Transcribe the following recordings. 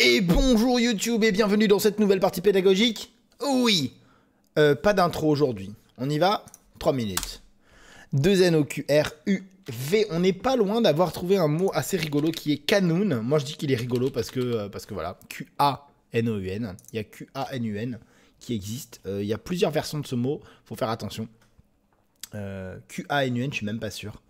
Et bonjour YouTube et bienvenue dans cette nouvelle partie pédagogique. Oui, euh, pas d'intro aujourd'hui. On y va 3 minutes. 2 V On n'est pas loin d'avoir trouvé un mot assez rigolo qui est canoun. Moi je dis qu'il est rigolo parce que, euh, parce que voilà, Q-A-N-O-U-N. Il y a Q-A-N-U-N qui existe. Euh, il y a plusieurs versions de ce mot, faut faire attention. Q-A-N-U-N, je suis même pas sûr.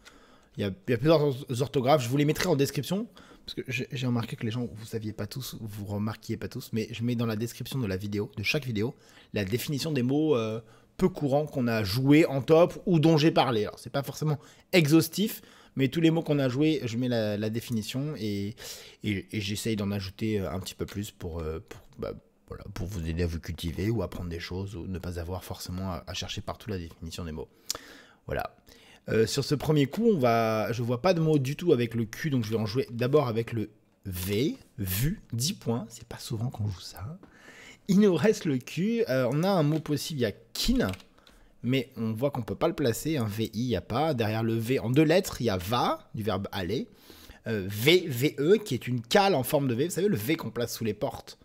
Il il y a plusieurs orthographes, je vous les mettrai en description parce que j'ai remarqué que les gens, vous saviez pas tous, vous remarquiez pas tous, mais je mets dans la description de la vidéo, de chaque vidéo, la définition des mots euh, peu courants qu'on a joué en top ou dont j'ai parlé. Alors c'est pas forcément exhaustif, mais tous les mots qu'on a joué, je mets la, définition et, j'essaye d'en ajouter euh, un petit peu plus euh, bah, pour, vous aider à vous cultiver ou apprendre des choses ou ne pas avoir forcément à chercher partout la définition des mots. Voilà. Euh, sur ce premier coup, on va, je vois pas de mot du tout avec le Q, donc je vais en jouer d'abord avec le V, vu, 10 points, c'est pas souvent qu'on joue ça. Il nous reste le Q, euh, on a un mot possible, il y a kin, mais on voit qu'on peut pas le placer, un VI, il n'y a pas. Derrière le V, en deux lettres, il y a va, du verbe aller, VVE, euh, V, e, qui est une cale en forme de V, vous savez, le V qu'on place sous les portes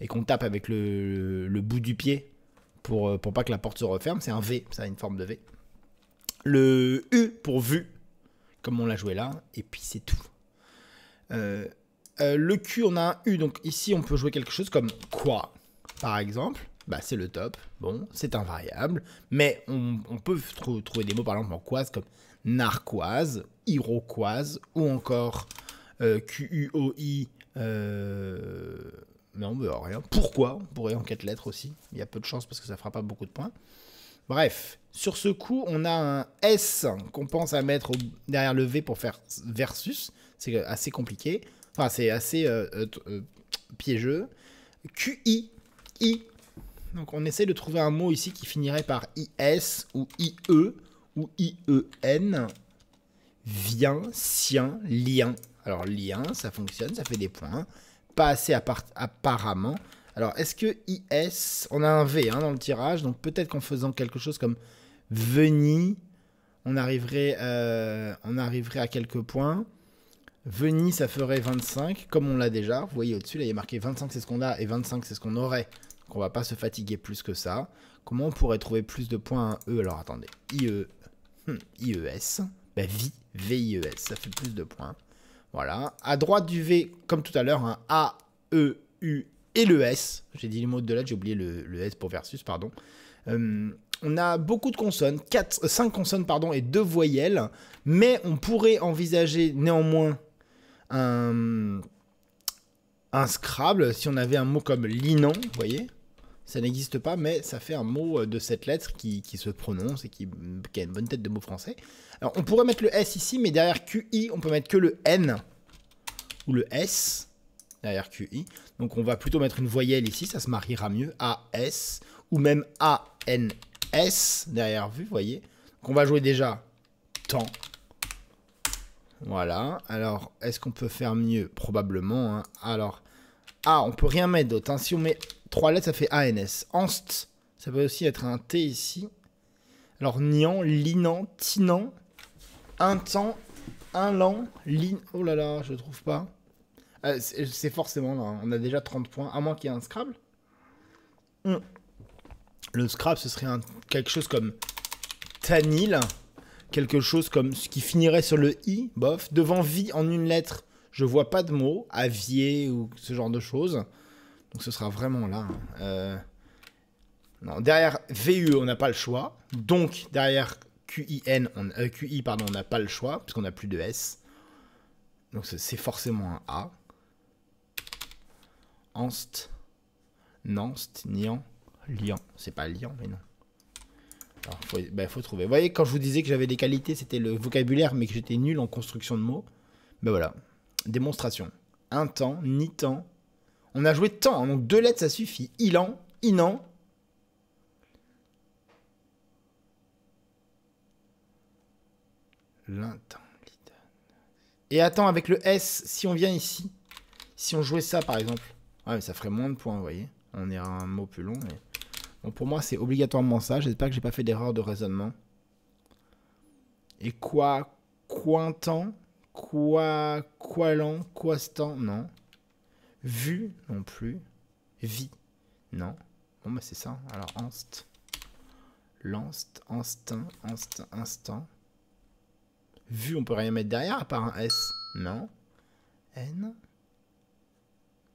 et qu'on tape avec le, bout du pied pour, pour pas que la porte se referme, c'est un V, ça a une forme de V le U pour vu, comme on l'a joué là, et puis c'est tout. Euh, euh, le Q, on a un U, donc ici on peut jouer quelque chose comme quoi, par exemple. Bah, c'est le top, bon, c'est invariable, mais on, peut trouver des mots par exemple en quoi, comme narquoise, iroquoise, ou encore euh, QUOI, euh... non, mais bah, rien. Pourquoi On pourrait en quatre lettres aussi, il y a peu de chance parce que ça fera pas beaucoup de points. Bref, sur ce coup, on a un S qu'on pense à mettre derrière le V pour faire versus. C'est euh, assez compliqué. Enfin, c'est assez euh, euh, piégeux. QI. I. Donc on essaie de trouver un mot ici qui finirait par IS ou IE ou IEN. Viens, sien, lien. Alors lien, ça fonctionne, ça fait des points. Pas assez apparemment. Alors est-ce que IS, on a un V hein, dans le tirage, donc peut-être qu'en faisant quelque chose comme Veni, on arriverait, euh, on arriverait à quelques points. Veni, ça ferait 25, comme on l'a déjà. Vous voyez au-dessus, là, il y a marqué 25, c'est ce qu'on a, et 25, c'est ce qu'on aurait. Donc, on va pas se fatiguer plus que ça. Comment on pourrait trouver plus de points E Alors, attendez. IE, hmm, IES. i e VIES, hmm, bah, e ça fait plus de points. Voilà. À droite du V, comme tout à l'heure, A, E, U et le S. J'ai dit les mots de là, j'ai oublié le, S pour versus, pardon. Euh, on a beaucoup de consonnes, 4, 5 euh, consonnes pardon, et 2 voyelles, mais on pourrait envisager néanmoins un, Scrabble si on avait un mot comme linan, vous voyez ça n'existe pas, mais ça fait un mot euh, de cette lettre qui, se prononce et qui, a une bonne tête de mot français. Alors, on pourrait mettre le S ici, mais derrière QI, on peut mettre que le N ou le S derrière QI. Donc, on va plutôt mettre une voyelle ici, ça se mariera mieux. A, S ou même A, N, S derrière vue, vous voyez. Qu'on va jouer déjà temps. Voilà. Alors, est-ce qu'on peut faire mieux Probablement. Hein. Alors, ah, on peut rien mettre d'autre. Hein. Si on met trois lettres, ça fait ANS. Anst, ça peut aussi être un T ici. Alors, niant, linant, tinant, un temps, un lent, lin... Oh là là, je trouve pas. Euh, c'est forcément là. Hein. On a déjà 30 points, à moins qu'il y ait un Scrabble. Hmm. Le scrap, ce serait quelque chose comme tanil, quelque chose comme ce qui finirait sur le i, bof. Devant vie en une lettre, je vois pas de mot, avier ou ce genre de choses. Donc ce sera vraiment là. Hein. Euh, derrière vu, e, on n'a pas le choix. Donc derrière on, euh, QI, pardon, on n'a pas le choix, puisqu'on n'a plus de S. Donc c'est forcément un A. Anst, Nanst, NIANT. Lyon. C'est pas Lyon, mais non. Alors, faut, ben, faut trouver. Vous voyez, quand je vous disais que j'avais des qualités, c'était le vocabulaire, mais que j'étais nul en construction de mots. Ben voilà. Démonstration. Un temps, ni temps. On a joué temps, hein, donc deux lettres, ça suffit. Ilan, inan. L'intent. Et attends, avec le S, si on vient ici, si on jouait ça par exemple, ah mais ça ferait moins de points, vous voyez. On est à un mot plus long, mais pour moi, c'est obligatoirement ça. J'espère que j'ai pas fait d'erreur de raisonnement. Et quoi, temps quoi, quoi l'an quoi temps non. Vu, non plus. Vie, non. Bon, bah c'est ça. Alors, anst, lanst, instinct, instant. Vu, on peut rien mettre derrière à part un S. Non. N.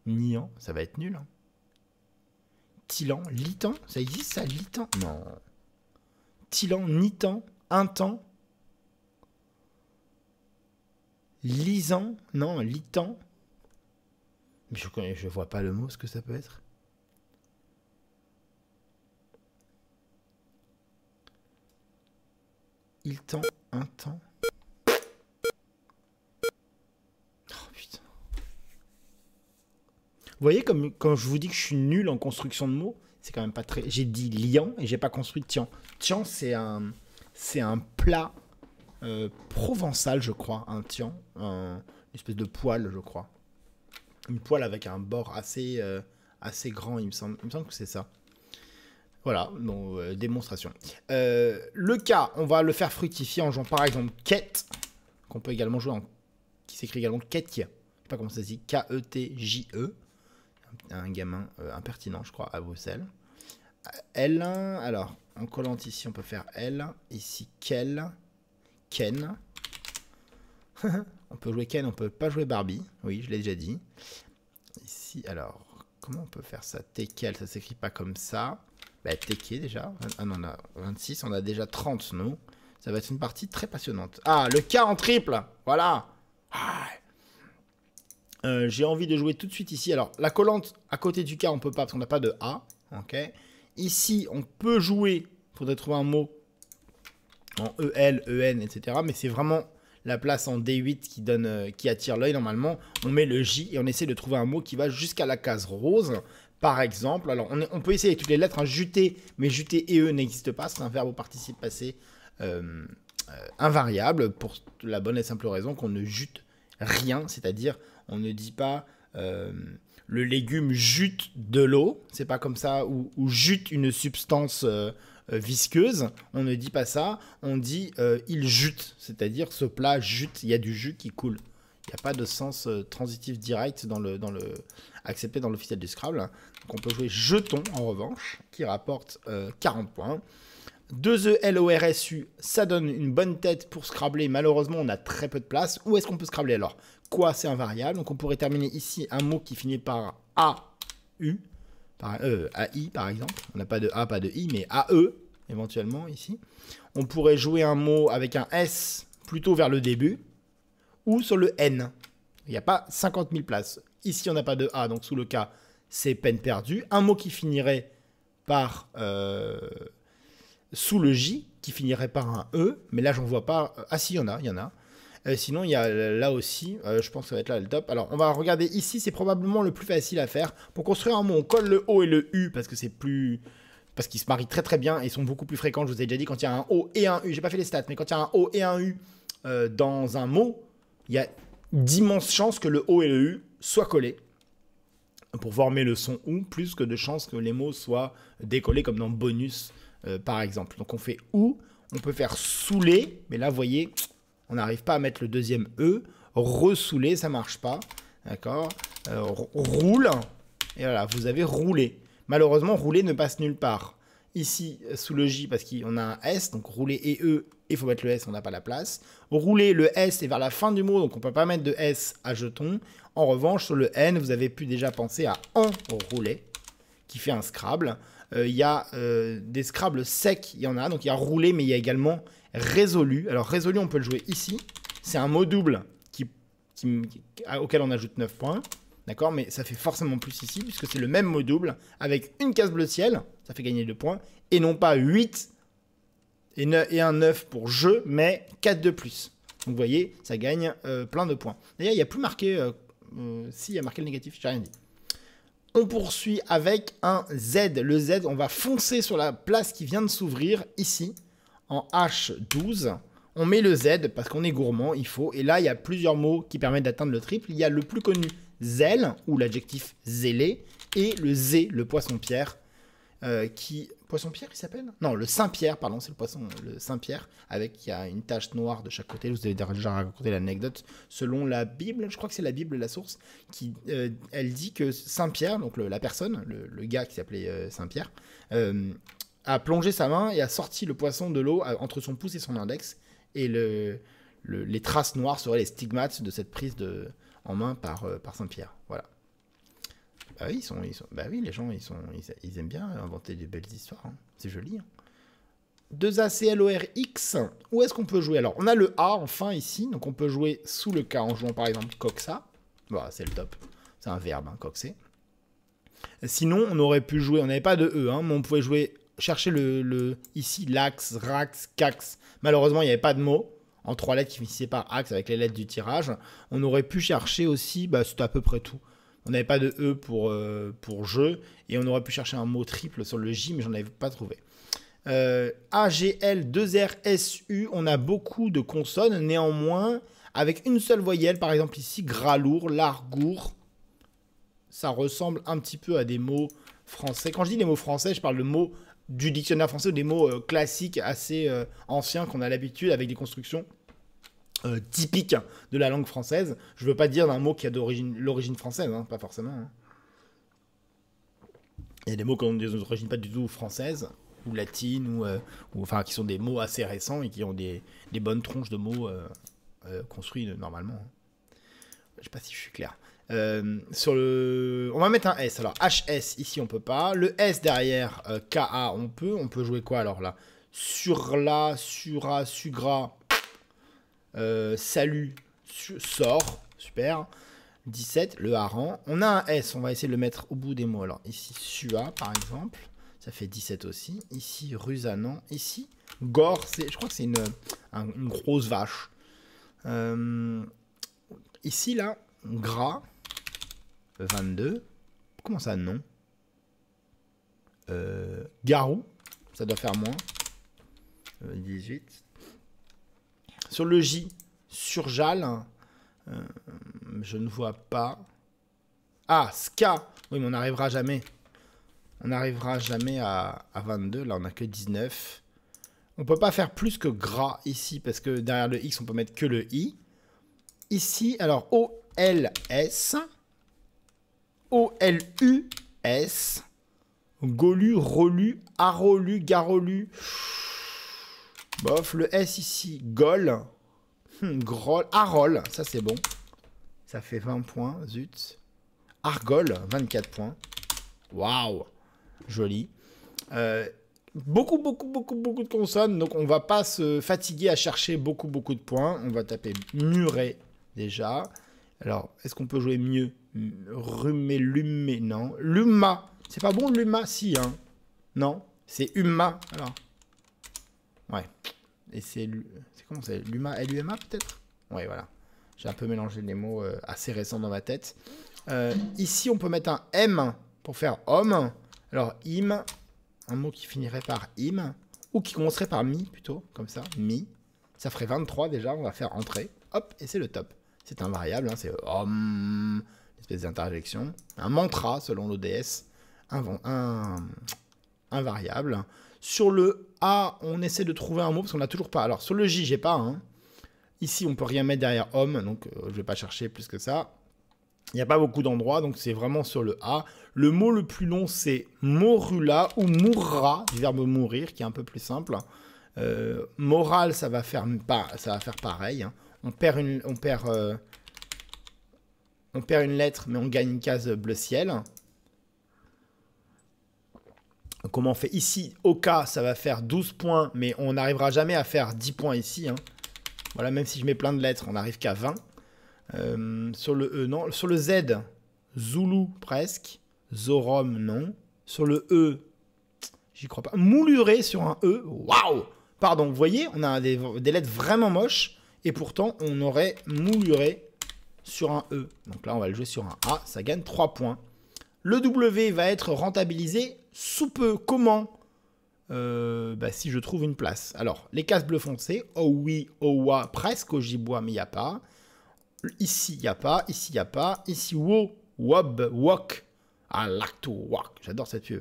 Niant, ça va être nul. Hein. Tilan, Litan, ça existe ça, Litan Non. Tilan, Nitan, un temps. Lisan, non, Litan. Je ne je vois pas le mot, ce que ça peut être. Il tend un temps. Vous voyez, comme quand je vous dis que je suis nul en construction de mots, c'est quand même pas très. J'ai dit liant et j'ai pas construit tian. Tian, c'est un, c'est un plat euh, provençal, je crois, un tian, une espèce de poêle, je crois, une poêle avec un bord assez, euh, assez grand, il me semble, il me semble que c'est ça. Voilà, donc euh, démonstration. le cas, on va le faire fructifier en jouant par exemple Ket, qu'on peut également jouer en, qui s'écrit également quête, je sais pas comment ça se dit, K-E-T-J-E. e t j e un gamin euh, impertinent, je crois, à Bruxelles. l alors, en collant ici, on peut faire L. Ici, Kel. Ken. on peut jouer Ken, on peut pas jouer Barbie. Oui, je l'ai déjà dit. Ici, alors, comment on peut faire ça Tekel, ça s'écrit pas comme ça. Bah, Teké déjà. Ah non, on a 26, on a déjà 30, nous. Ça va être une partie très passionnante. Ah, le K en triple Voilà euh, j'ai envie de jouer tout de suite ici. Alors, la collante à côté du K, on ne peut pas parce qu'on n'a pas de A. Ok. Ici, on peut jouer, faudrait trouver un mot en EL, EN, etc. Mais c'est vraiment la place en D8 qui, donne, euh, qui attire l'œil normalement. On met le J et on essaie de trouver un mot qui va jusqu'à la case rose, par exemple. Alors, on, peut essayer toutes les lettres. Hein, juter, mais juter et E n'existe pas. C'est un verbe au participe passé euh, invariable pour la bonne et simple raison qu'on ne jute rien, c'est-à-dire on ne dit pas euh, le légume jute de l'eau, c'est pas comme ça, ou, jute une substance euh, euh, visqueuse. On ne dit pas ça, on dit il jute, c'est-à-dire ce plat jute, il y a du jus qui coule. Il n'y a pas de sens transitif direct dans le, dans le, accepté dans l'officiel du Scrabble. Hein. Donc on peut jouer jeton en revanche, qui rapporte 40 points. 2 U, ça donne une bonne tête pour scrabler. Malheureusement, on a très peu de place. Où est-ce qu'on peut scrabler alors quoi c'est un variable. Donc on pourrait terminer ici un mot qui finit par a par e, A-I par exemple. On n'a pas de A, pas de I, mais A-E éventuellement ici. On pourrait jouer un mot avec un S plutôt vers le début ou sur le N. Il n'y a pas 50 000 places. Ici, on n'a pas de A, donc sous le cas, c'est peine perdue. Un mot qui finirait par euh, sous le J, qui finirait par un E, mais là, j'en vois pas. Ah si, il y en a, il y en a. Euh, sinon, il y a là aussi, euh, je pense que ça va être là le top. Alors, on va regarder ici, c'est probablement le plus facile à faire. Pour construire un mot, on colle le O et le U parce que c'est plus. Parce qu'ils se marient très très bien et sont beaucoup plus fréquents. Je vous ai déjà dit, quand il y a un O et un U, j'ai pas fait les stats, mais quand il y a un O et un U euh, dans un mot, il y a d'immenses chances que le O et le U soient collés pour former le son OU, plus que de chances que les mots soient décollés comme dans bonus par exemple. Donc on fait OU, on peut faire souler, mais là vous voyez, on n'arrive pas à mettre le deuxième E. Ressouler, ça marche pas. D'accord euh, Roule. Et voilà, vous avez roulé. Malheureusement, rouler ne passe nulle part. Ici, euh, sous le J, parce qu'on a un S, donc rouler et E, il faut mettre le S, on n'a pas la place. Rouler, le S est vers la fin du mot, donc on ne peut pas mettre de S à jeton. En revanche, sur le N, vous avez pu déjà penser à rouler, qui fait un Scrabble. Euh, il y a des Scrabbles secs, il y en a, donc il y a rouler, mais il y a également résolu. Alors résolu, on peut le jouer ici. C'est un mot double qui, auquel on ajoute 9 points. D'accord Mais ça fait forcément plus ici, puisque c'est le même mot double, avec une case bleu ciel, ça fait gagner 2 points, et non pas 8 et, 9, et un 9 pour jeu, mais 4 de plus. Donc vous voyez, ça gagne euh, plein de points. D'ailleurs, il n'y a plus marqué, euh, euh, si, il y a marqué le négatif, j'ai rien dit. On poursuit avec un Z. Le Z, on va foncer sur la place qui vient de s'ouvrir ici en H12. On met le Z parce qu'on est gourmand, il faut. Et là, il y a plusieurs mots qui permettent d'atteindre le triple. Il y a le plus connu, zèle, ou l'adjectif zélé, et le Z, le poisson-pierre, euh, qui... Poisson-pierre, il s'appelle Non, le Saint-Pierre, pardon, c'est le poisson, le Saint-Pierre, avec il y a une tache noire de chaque côté. vous avez déjà raconté l'anecdote. Selon la Bible, je crois que c'est la Bible, la source, qui, euh, elle dit que Saint-Pierre, donc la personne, le, gars qui s'appelait euh, Saint-Pierre, a plongé sa main et a sorti le poisson de l'eau euh, entre son pouce et son index. Et le, les traces noires seraient les stigmates de cette prise de, en main par, euh, par Saint-Pierre. Voilà. Bah oui, ils sont, bah oui, les gens, ils, sont, ils, aiment bien inventer des belles histoires. Hein. C'est joli. Hein. O R aclorx où est-ce qu'on peut jouer Alors, on a le A enfin ici, donc on peut jouer sous le K en jouant par exemple Coxa. Bah, c'est le top. C'est un verbe, hein, coxer. Sinon, on aurait pu jouer, on n'avait pas de E, hein, mais on pouvait jouer chercher le, ici l'axe, rax, cax. Malheureusement, il n'y avait pas de mot en trois lettres qui finissaient par axe avec les lettres du tirage. On aurait pu chercher aussi, bah, c'était à peu près tout. On n'avait pas de E pour, euh, pour jeu, et on aurait pu chercher un mot triple sur le J, mais j'en avais pas trouvé. Euh, AGL 2RSU, on a beaucoup de consonnes, néanmoins, avec une seule voyelle, par exemple ici, gras gralour, largour, ça ressemble un petit peu à des mots français. Quand je dis les mots français, je parle de mots du dictionnaire français ou des mots euh, classiques assez euh, anciens qu'on a l'habitude avec des constructions euh, typiques de la langue française. Je veux pas dire d'un mot qui a l'origine française, hein, pas forcément. Hein. Il y a des mots qui ont des origines pas du tout françaises ou latines ou, ou, enfin qui sont des mots assez récents et qui ont des, des bonnes tronches de mots construits normalement. Hein. Je sais pas si je suis clair. Euh, sur le... On va mettre un S. Alors, HS, ici, on peut pas. Le S derrière, euh, KA, on peut. On peut jouer quoi, alors, là Sur sur Sura, Sugra, euh, Salut, Sort. Super. 17, le harangue. On a un S, on va essayer de le mettre au bout des mots. Alors, ici, Sua, par exemple. Ça fait 17 aussi. Ici, Rusanan. Ici, Gore. Je crois que c'est une, une, grosse vache. ici, là, Gras. 22. Comment ça, non euh, Garou, ça doit faire moins. 18. Sur le J, Surjal, Jal hein, euh, je ne vois pas. Ah, Ska Oui, mais on n'arrivera jamais. On n'arrivera jamais à, 22. Là, on n'a que 19. On peut pas faire plus que gras ici, parce que derrière le X, on peut mettre que le I. Ici, alors OLS o l u s Golu, relu, arolu, garolu. Bof, le S ici, gol. Hmm, grol, arol, ça c'est bon. Ça fait 20 points, zut. Argol, 24 points. Waouh, joli. Euh, beaucoup, beaucoup, beaucoup, beaucoup de consonnes, donc on va pas se fatiguer à chercher beaucoup, beaucoup de points. On va taper muret déjà. Alors, est-ce qu'on peut jouer mieux Rumé, lumé, non. Luma. C'est pas bon, luma, si, hein. Non. C'est huma, alors. Ouais. Et c'est... C'est comment c'est Luma, l u peut être Ouais, voilà. J'ai un peu mélangé les mots euh, assez récents dans ma tête. Euh, ici, on peut mettre un M pour faire homme. Alors, im, un mot qui finirait par im, ou qui commencerait par mi, plutôt, comme ça, mi. Ça ferait 23 déjà, on va faire entrer. Hop, et c'est le top. C'est invariable, hein, c'est homme une espèce d'interjection, un mantra selon l'ODS, Un variable. Sur le A, on essaie de trouver un mot parce qu'on n'a toujours pas. Alors sur le J, j'ai pas. Hein. Ici, on peut rien mettre derrière homme, donc je euh, je vais pas chercher plus que ça. Il n'y a pas beaucoup d'endroits, donc c'est vraiment sur le A. Le mot le plus long, c'est morula ou mourra, du verbe mourir, qui est un peu plus simple. Euh, moral, ça va faire, ça va faire pareil. Hein. On perd, une, on perd euh, on perd une lettre, mais on gagne une case bleu ciel. Comment on fait ici Au cas, ça va faire 12 points, mais on n'arrivera jamais à faire 10 points ici. Hein. Voilà, même si je mets plein de lettres, on n'arrive qu'à 20. Euh, sur le E, non. Sur le Z, Zulu presque. Zorom, non. Sur le E, j'y crois pas. Mouluré sur un E, waouh Pardon, vous voyez, on a des, des lettres vraiment moches, et pourtant on aurait mouluré sur un E. Donc là, on va le jouer sur un A, ça gagne 3 points. Le W va être rentabilisé sous peu. Comment euh, bah, Si je trouve une place. Alors, les cases bleues foncées. oh oui, oh wa, presque oh j'y bois, mais il n'y a pas. Ici, il n'y a pas, ici, il n'y a pas. Ici, wo, wob, wok. Ah, lacto, wok. J'adore cette pieu.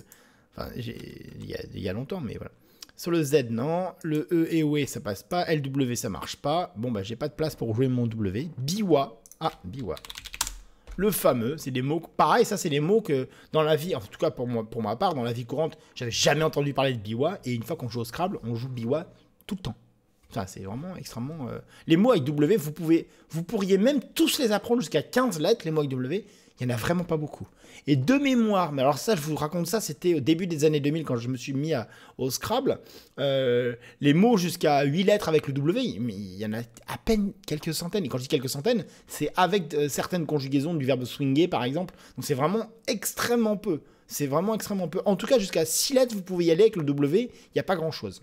Enfin, il y, y, a longtemps, mais voilà. Sur le Z, non. Le E et OE, ça passe pas. LW, ça marche pas. Bon, bah, j'ai pas de place pour jouer mon W. Biwa, ah, biwa. Le fameux, c'est des mots. Pareil, ça, c'est des mots que dans la vie, en tout cas pour, moi, pour ma part, dans la vie courante, j'avais jamais entendu parler de biwa. Et une fois qu'on joue au Scrabble, on joue biwa tout le temps. Ça, c'est vraiment extrêmement. Euh, les mots avec W, vous, pouvez, vous pourriez même tous les apprendre jusqu'à 15 lettres, les mots avec W. Il n'y en a vraiment pas beaucoup. Et de mémoire, mais alors ça, je vous raconte ça, c'était au début des années 2000 quand je me suis mis au Scrabble. Euh, les mots jusqu'à 8 lettres avec le W, mais il y en a à peine quelques centaines. Et quand je dis quelques centaines, c'est avec euh, certaines conjugaisons du verbe swinger, par exemple. Donc c'est vraiment extrêmement peu. C'est vraiment extrêmement peu. En tout cas, jusqu'à 6 lettres, vous pouvez y aller avec le W, il n'y a pas grand-chose.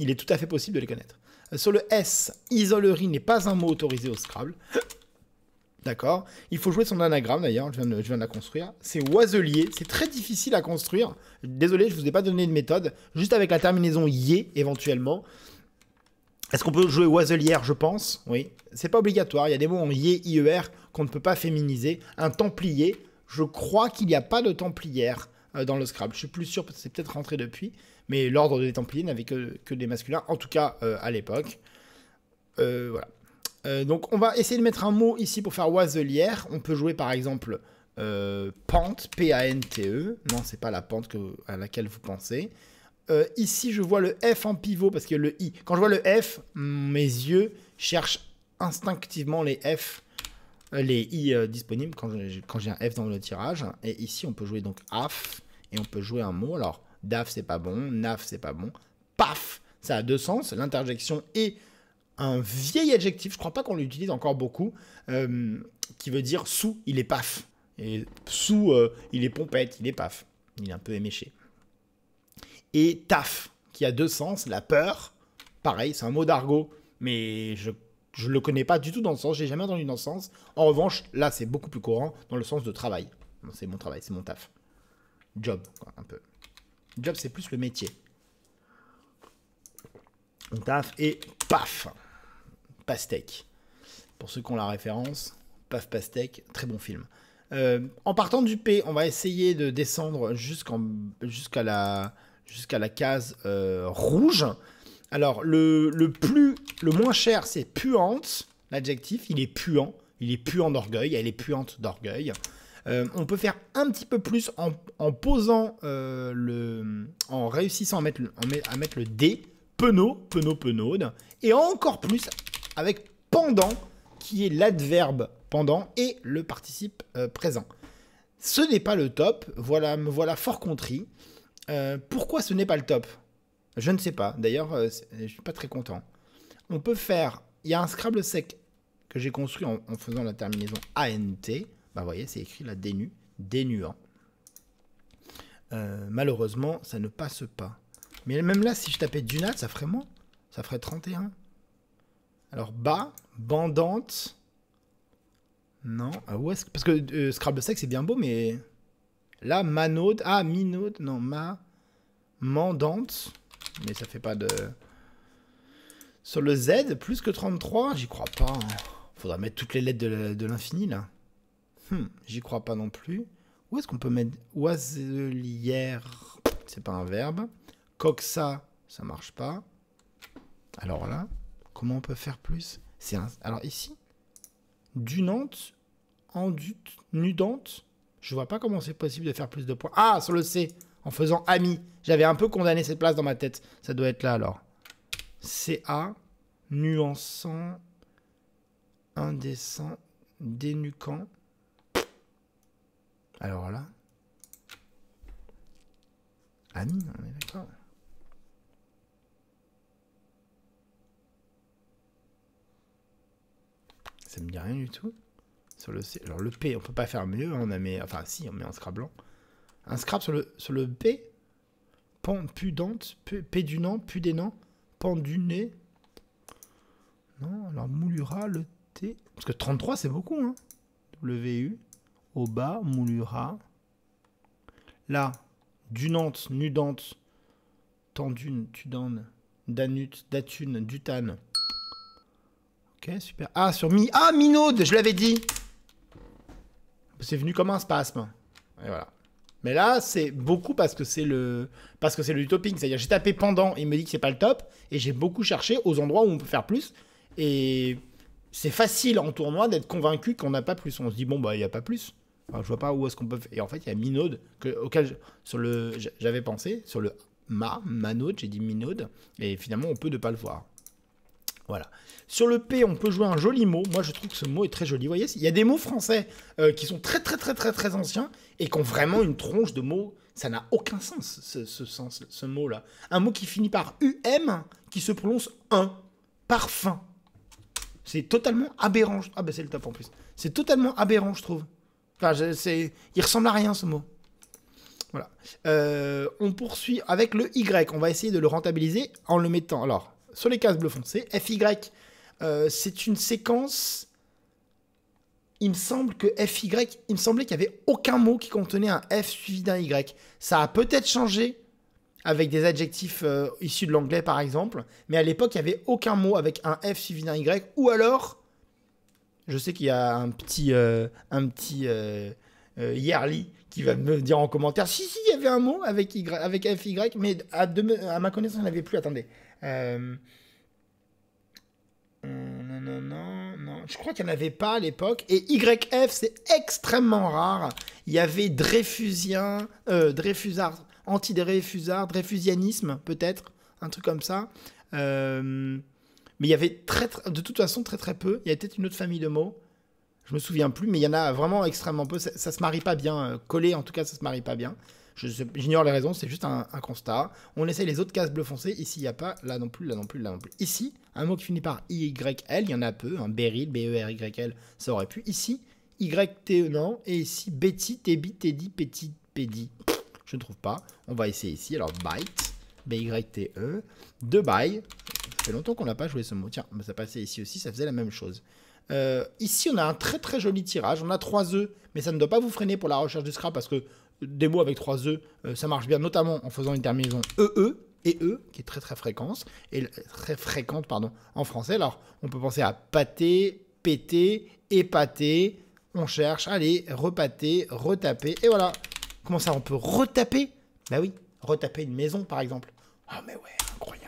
Il est tout à fait possible de les connaître. Euh, sur le S, isolerie n'est pas un mot autorisé au Scrabble. D'accord Il faut jouer son anagramme d'ailleurs, je, viens de la construire. C'est oiselier, c'est très difficile à construire. Désolé, je ne vous ai pas donné de méthode, juste avec la terminaison yé éventuellement. Est-ce qu'on peut jouer oiselière, je pense Oui, c'est pas obligatoire, il y a des mots en yé, ier qu'on ne peut pas féminiser. Un templier, je crois qu'il n'y a pas de templier euh, dans le Scrabble. Je suis plus sûr, c'est peut-être rentré depuis, mais l'ordre des templiers n'avait que, des masculins, en tout cas euh, à l'époque. Euh, voilà. Euh, donc on va essayer de mettre un mot ici pour faire oiselière. On peut jouer par exemple euh, pente, P-A-N-T-E. Non, c'est pas la pente à laquelle vous pensez. Euh, ici, je vois le F en pivot parce que le I. Quand je vois le F, mm, mes yeux cherchent instinctivement les F, les I disponibles quand j'ai un F dans le tirage. Et ici, on peut jouer donc AF et on peut jouer un mot. Alors, DAF, c'est pas bon. NAF, c'est pas bon. PAF, ça a deux sens. L'interjection et un vieil adjectif, je crois pas qu'on l'utilise encore beaucoup, euh, qui veut dire sous, il est paf. Et sous, euh, il est pompette, il est paf. Il est un peu éméché. Et taf, qui a deux sens, la peur, pareil, c'est un mot d'argot, mais je ne le connais pas du tout dans le sens, j'ai jamais entendu dans le sens. En revanche, là, c'est beaucoup plus courant dans le sens de travail. C'est mon travail, c'est mon taf. Job, un peu. Job, c'est plus le métier. On taf et paf. Pastèque. Pour ceux qui ont la référence, Paf Pastèque, très bon film. Euh, en partant du P, on va essayer de descendre jusqu'à la, jusqu'à la case euh, rouge. Alors, le, le, plus, le moins cher, c'est puante. L'adjectif, il est puant. Il est puant d'orgueil. Elle est puante d'orgueil. Euh, on peut faire un petit peu plus en, en posant le. en réussissant à mettre le, à mettre le D, penaud, penaud, penaude, et encore plus avec pendant, qui est l'adverbe pendant et le participe euh, présent. Ce n'est pas le top, voilà, me voilà fort contrit. Euh, pourquoi ce n'est pas le top Je ne sais pas, d'ailleurs, euh, je ne suis pas très content. On peut faire, il y a un Scrabble sec que j'ai construit en, faisant la terminaison ANT. Bah, vous voyez, c'est écrit là, dénu, dénuant. malheureusement, ça ne passe pas. Mais même là, si je tapais Dunat, ça ferait moins. Ça ferait 31. Alors, bas, bandante. Non, ah, où est-ce Parce que euh, Scrabble sex c'est bien beau, mais... Là, manode. Ah, minode. Non, ma... Mandante. Mais ça fait pas de... Sur le Z, plus que 33, j'y crois pas. Hein. Faudra mettre toutes les lettres de l'infini, là. Hmm, j'y crois pas non plus. Où est-ce qu'on peut mettre oiselière C'est pas un verbe. Coxa, ça marche pas. Alors là, Comment on peut faire plus C'est Alors ici, Dunante, Endute, Nudante. Je vois pas comment c'est possible de faire plus de points. Ah, sur le C, en faisant ami. J'avais un peu condamné cette place dans ma tête. Ça doit être là alors. CA, nuançant, indécent, dénuquant. Alors là. Ami, on est d'accord. ça me dit rien du tout. Sur le C. Alors le P, on peut pas faire mieux, hein, on a mis, enfin si, on met un scrap blanc. Un scrap sur le, sur le P Pan, pudente, pédunant, pudénant, penduné. Non, alors moulura, le T. Parce que 33, c'est beaucoup, hein. W. au bas, moulura. Là, dunante, nudante, tendune, tudane, danut, datune, dutane. Ok, super. Ah, sur Mi... Ah, Minode, je l'avais dit C'est venu comme un spasme. Et voilà. Mais là, c'est beaucoup parce que c'est le parce que c'est le topping. C'est-à-dire, j'ai tapé pendant, il me dit que c'est pas le top, et j'ai beaucoup cherché aux endroits où on peut faire plus. Et c'est facile en tournoi d'être convaincu qu'on n'a pas plus. On se dit bon bah il n'y a pas plus. Enfin, je vois pas où est-ce qu'on peut. Et en fait, il y a Minode que, auquel sur le j'avais pensé sur le ma Manode, j'ai dit Minode, et finalement on peut ne pas le voir. Voilà. Sur le P, on peut jouer un joli mot. Moi, je trouve que ce mot est très joli. Vous voyez, il y a des mots français euh, qui sont très, très, très, très, très anciens et qui ont vraiment une tronche de mots. Ça n'a aucun sens, ce, sens, ce mot-là. Un mot qui finit par UM, qui se prononce un, parfum. C'est totalement aberrant. Ah, bah, c'est le top en plus. C'est totalement aberrant, je trouve. Enfin, il ressemble à rien, ce mot. Voilà. Euh, on poursuit avec le Y. On va essayer de le rentabiliser en le mettant. Alors, sur les cases bleu foncé. FY, euh, c'est une séquence. Il me semble que FY, il me semblait qu'il n'y avait aucun mot qui contenait un F suivi d'un Y. Ça a peut-être changé avec des adjectifs euh, issus de l'anglais par exemple, mais à l'époque il n'y avait aucun mot avec un F suivi d'un Y, ou alors, je sais qu'il y a un petit, euh, un petit euh, yearly qui va me dire en commentaire, si, si, il y avait un mot avec, y, avec F, mais à, à ma connaissance il n'y en avait plus, attendez non, euh, non, non, non. Je crois qu'il n'y en avait pas à l'époque. Et YF, c'est extrêmement rare. Il y avait Dreyfusien, euh, Dreyfusard, anti-Dreyfusard, Dreyfusianisme, peut-être, un truc comme ça. Euh, mais il y avait de toute façon très très peu. Il y a peut-être une autre famille de mots. Je me souviens plus, mais il y en a vraiment extrêmement peu. Ça, ça se marie pas bien. Euh, collé, en tout cas, ça se marie pas bien. J'ignore les raisons, c'est juste un, constat. On essaie les autres cases bleu foncé. Ici, il n'y a pas. Là non plus, là non plus, là non plus. Ici, un mot qui finit par YL, il y en a peu. Un hein. Beryl, B-E-R-Y-L, ça aurait pu. Ici, Y-T-E, non. Et ici, Betty, T-B-T-D, Petit, P-E-D-D. Je ne trouve pas. On va essayer ici. Alors, Byte, B-Y-T-E. Deux bye Ça fait longtemps qu'on n'a pas joué ce mot. Tiens, bah, ça passait ici aussi, ça faisait la même chose. Euh, ici, on a un très très joli tirage. On a trois œufs, mais ça ne doit pas vous freiner pour la recherche du scrap parce que des mots avec trois E, euh, ça marche bien, notamment en faisant une terminaison EE e, et E, qui est très très fréquente, et très fréquente pardon, en français. Alors, on peut penser à pâté, péter, épaté. On cherche, allez, repâter, retaper, et voilà. Comment ça, on peut retaper Bah oui, retaper une maison, par exemple. Ah, oh, mais ouais, incroyable.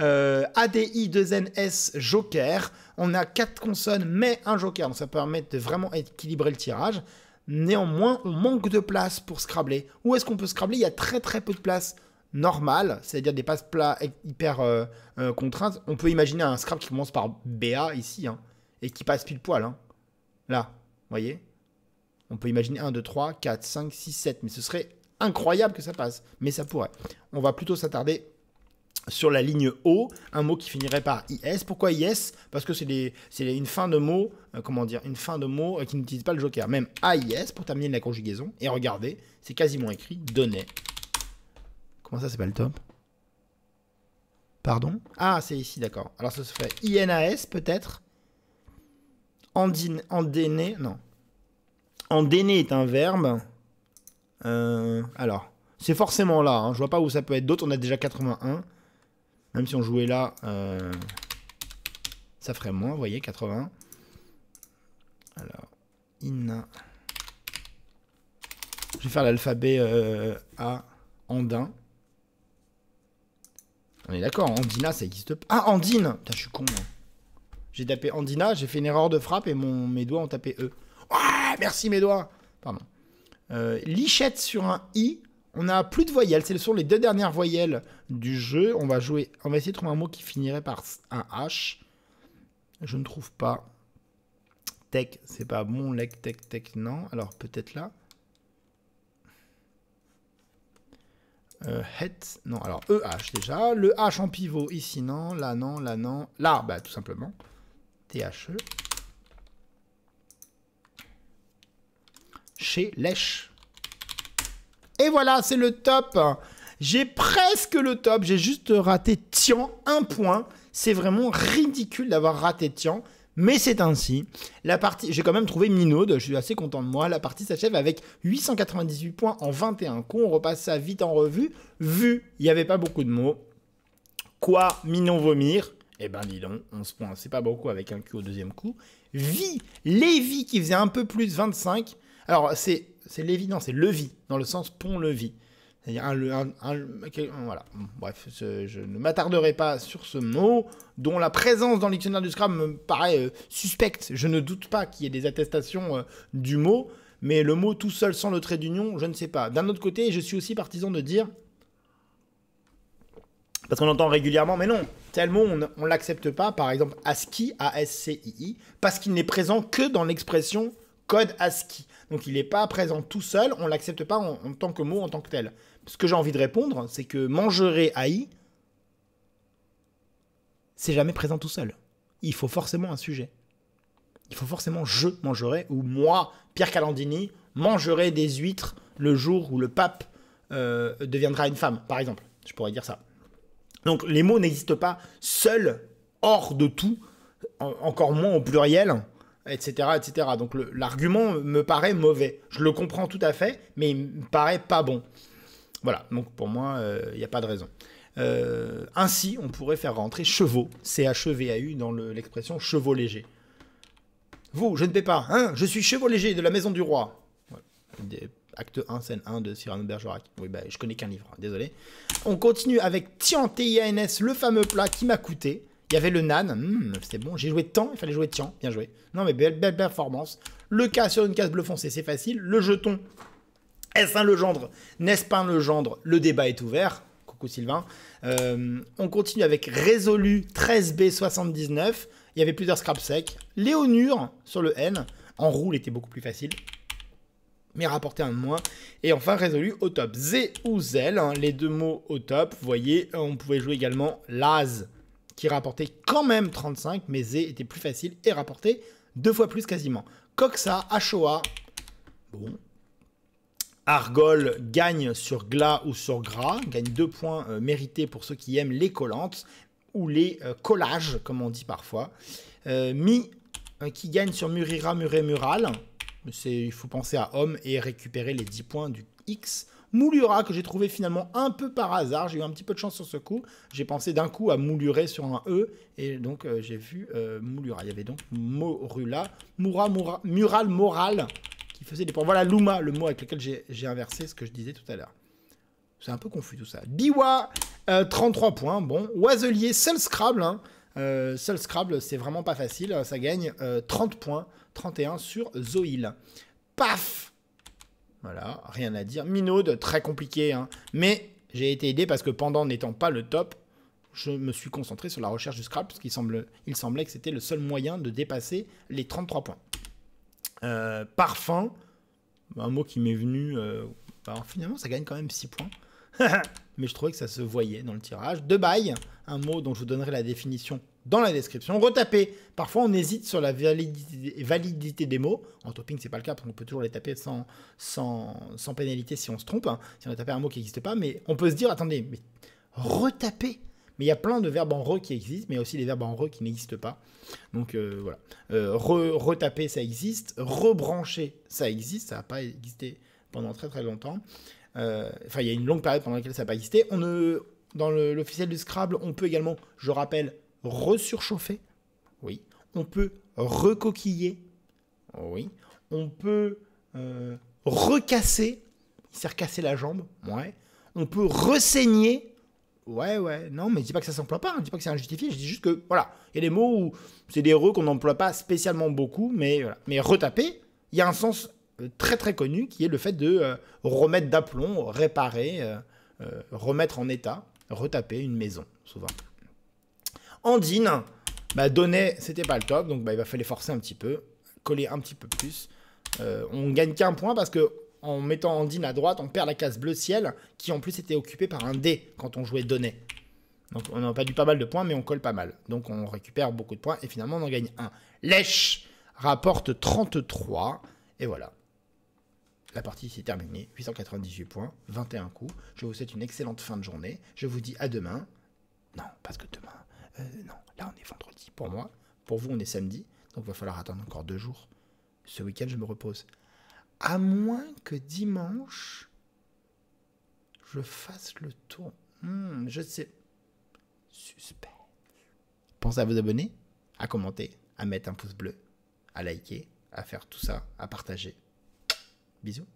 Euh, ADI 2NS Joker. On a quatre consonnes, mais un Joker. Donc ça permet de vraiment équilibrer le tirage. Néanmoins, on manque de place pour scrabler. Où est-ce qu'on peut scrabler Il y a très très peu de place normale, c'est-à-dire des passes plats hyper euh, euh, contraintes. On peut imaginer un scrap qui commence par BA ici, hein, et qui passe pile poil. Là, hein. Là, voyez On peut imaginer 1, 2, 3, 4, 5, 6, 7, mais ce serait incroyable que ça passe. Mais ça pourrait. On va plutôt s'attarder sur la ligne O, un mot qui finirait par IS. Pourquoi IS Parce que c'est une fin de mot, euh, comment dire, une fin de mot euh, qui n'utilise pas le joker. Même AIS pour terminer la conjugaison. Et regardez, c'est quasiment écrit donné. Comment ça, c'est pas le top Pardon Ah, c'est ici, d'accord. Alors ça se fait INAS peut-être Andéné, non. Andéné est un verbe. Euh, alors, c'est forcément là. Hein. Je vois pas où ça peut être d'autres. On a déjà 81. Même si on jouait là, euh, ça ferait moins, vous voyez, 80. Alors, Ina. Je vais faire l'alphabet euh, A, Andin. On est d'accord, Andina, ça existe pas. Ah, Andine Putain, je suis con. J'ai tapé Andina, j'ai fait une erreur de frappe et mon, mes doigts ont tapé E. Ouais, merci mes doigts Pardon. Euh, lichette sur un I, on n'a plus de voyelles, ce sont les deux dernières voyelles du jeu. On va jouer, on va essayer de trouver un mot qui finirait par un H. Je ne trouve pas. Tech, c'est pas bon. Lec, tech, tech, non. Alors peut-être là. Euh, Head, non. Alors EH déjà. Le H en pivot ici, non. Là, non. Là, non. Là, bah, tout simplement. THE. Chez Lèche. Et voilà, c'est le top. J'ai presque le top. J'ai juste raté Tian, un point. C'est vraiment ridicule d'avoir raté Tian. Mais c'est ainsi. La partie, j'ai quand même trouvé Minode, je suis assez content de moi. La partie s'achève avec 898 points en 21 coups. On repasse ça vite en revue. Vu, il n'y avait pas beaucoup de mots. Quoi, Minon vomir Eh ben dis donc, 11 points, c'est pas beaucoup avec un Q au deuxième coup. Vie, Lévi qui faisait un peu plus 25. Alors c'est c'est l'évidence, c'est Levi, dans le sens pont-levis. C'est-à-dire Voilà. Bref, je ne m'attarderai pas sur ce mot, dont la présence dans le dictionnaire du Scrum me paraît euh, suspecte. Je ne doute pas qu'il y ait des attestations euh, du mot, mais le mot tout seul sans le trait d'union, je ne sais pas. D'un autre côté, je suis aussi partisan de dire. Parce qu'on entend régulièrement, mais non, tel mot, on ne l'accepte pas. Par exemple, ASCII, parce qu'il n'est présent que dans l'expression code ASCII. Donc il n'est pas présent tout seul, on ne l'accepte pas en, tant que mot, en tant que tel. Ce que j'ai envie de répondre, c'est que mangerai AI, c'est jamais présent tout seul. Il faut forcément un sujet. Il faut forcément je mangerai ou moi, Pierre Calandini, mangerai des huîtres le jour où le pape euh, deviendra une femme, par exemple. Je pourrais dire ça. Donc les mots n'existent pas seuls, hors de tout, encore moins au pluriel, etc., etc. Donc l'argument me paraît mauvais. Je le comprends tout à fait, mais il me paraît pas bon. Voilà, donc pour moi, euh, il n'y a pas de raison. Euh, ainsi, on pourrait faire rentrer chevaux, C-H-E-V-A-U, dans l'expression chevaux légers. Vous, je ne paie pas, hein Je suis chevaux léger de la maison du roi. Acte 1, scène 1 de Cyrano Bergerac. Oui, bah, je connais qu'un livre, hein, désolé. On continue avec T-I-A-N-S, le fameux plat qui m'a coûté. Il y avait le nan, hmm, c'est bon, j'ai joué tant, il fallait jouer tian, bien joué. Non mais belle, performance. Le cas sur une case bleu foncé, c'est facile. Le jeton, est-ce un legendre N'est-ce pas un legendre Le débat est ouvert. Coucou Sylvain. Euh, on continue avec Résolu 13B79. Il y avait plusieurs scraps secs. Léonure sur le N. En roule était beaucoup plus facile mais rapporté un de moins. Et enfin, résolu au top. Z ou Z. Hein, les deux mots au top. Vous voyez, on pouvait jouer également Laz qui rapportait quand même 35, mais Z était plus facile et rapportait deux fois plus quasiment. Coxa, Achoa, bon. Argol gagne sur glas ou sur gras, gagne deux points euh, mérités pour ceux qui aiment les collantes ou les euh, collages, comme on dit parfois. Euh, Mi qui gagne sur Murira, Muré, Mural. Il faut penser à homme et récupérer les 10 points du X. Moulura, que j'ai trouvé finalement un peu par hasard. J'ai eu un petit peu de chance sur ce coup. J'ai pensé d'un coup à Moulurer sur un E, et donc euh, j'ai vu euh, Moulura. Il y avait donc Morula, Moura, Mural, Moral, qui faisait des points. Voilà Luma, le mot avec lequel j'ai inversé ce que je disais tout à l'heure. C'est un peu confus tout ça. Biwa, 33 euh, points. Bon, Oiselier, seul Scrabble. Hein. seul Scrabble, c'est vraiment pas facile. Ça gagne 30 points, 31 sur Zoil. Paf voilà, rien à dire. Minaud, très compliqué. Hein. Mais j'ai été aidé parce que pendant n'étant pas le top, je me suis concentré sur la recherche du scrap, parce qu'il semble, il semblait que c'était le seul moyen de dépasser les 33 points. Euh, parfum, un mot qui m'est venu... Euh, finalement, ça gagne quand même 6 points. Mais je trouvais que ça se voyait dans le tirage. De bail, un mot dont je vous donnerai la définition dans la description. Retaper. Parfois, on hésite sur la validité, validité des mots. En topping, c'est pas le cas, parce qu'on peut toujours les taper sans, sans, pénalité si on se trompe, hein. si on a tapé un mot qui n'existe pas. Mais on peut se dire, attendez, mais retaper. Mais il y a plein de verbes en re qui existent, mais aussi des verbes en re qui n'existent pas. Donc euh, voilà. Euh, retaper, ça existe. Rebrancher, ça existe. Ça n'a pas existé pendant très très longtemps. Euh, enfin, il y a une longue période pendant laquelle ça n'a pas existé. On dans l'officiel du Scrabble, on peut également, je rappelle, resurchauffer. Oui. On peut recoquiller. Oui. On peut euh, recasser. Il s'est la jambe. Ouais. On peut reseigner Ouais, ouais. Non, mais je dis pas que ça s'emploie pas. Hein. Je dis pas que c'est injustifié. Je dis juste que, voilà. Il y a des mots où c'est des re qu'on n'emploie pas spécialement beaucoup. Mais, voilà. mais retaper, il y a un sens euh, très très connu qui est le fait de euh, remettre d'aplomb, réparer, remettre en état, retaper une maison, souvent andine, bah, c'était pas le top, donc bah, il va falloir forcer un petit peu, coller un petit peu plus. Euh, on gagne qu'un point parce que en mettant Andine à droite, on perd la case bleu ciel qui en plus était occupée par un dé quand on jouait donné. Donc on n'a pas du pas mal de points mais on colle pas mal. Donc on récupère beaucoup de points et finalement on en gagne un. Lèche rapporte 33 et voilà. La partie s'est terminée, 898 points, 21 coups. Je vous souhaite une excellente fin de journée. Je vous dis à demain. Non, parce que demain euh, non, là on est vendredi pour moi, pour vous on est samedi, donc il va falloir attendre encore deux jours. Ce week-end je me repose. À moins que dimanche, je fasse le tour. Hmm, je sais. Suspect. Pensez à vous abonner, à commenter, à mettre un pouce bleu, à liker, à faire tout ça, à partager. Bisous.